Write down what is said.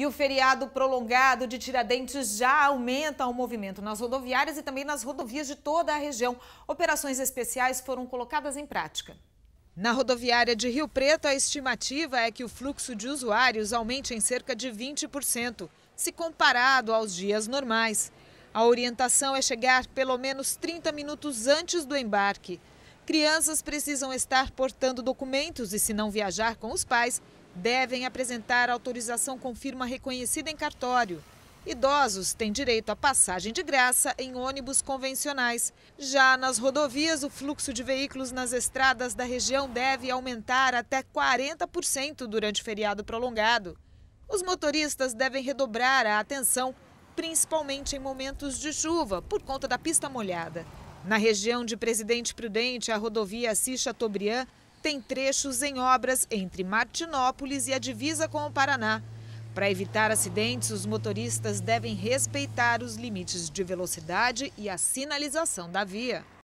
E o feriado prolongado de Tiradentes já aumenta o movimento nas rodoviárias e também nas rodovias de toda a região. Operações especiais foram colocadas em prática. Na rodoviária de Rio Preto, a estimativa é que o fluxo de usuários aumente em cerca de 20%, se comparado aos dias normais. A orientação é chegar pelo menos 30 minutos antes do embarque. Crianças precisam estar portando documentos e, se não viajar com os pais, devem apresentar autorização com firma reconhecida em cartório. Idosos têm direito à passagem de graça em ônibus convencionais. Já nas rodovias, o fluxo de veículos nas estradas da região deve aumentar até 40% durante o feriado prolongado. Os motoristas devem redobrar a atenção, principalmente em momentos de chuva, por conta da pista molhada. Na região de Presidente Prudente, a rodovia Assis Chateaubriand tem trechos em obras entre Martinópolis e a divisa com o Paraná. Para evitar acidentes, os motoristas devem respeitar os limites de velocidade e a sinalização da via.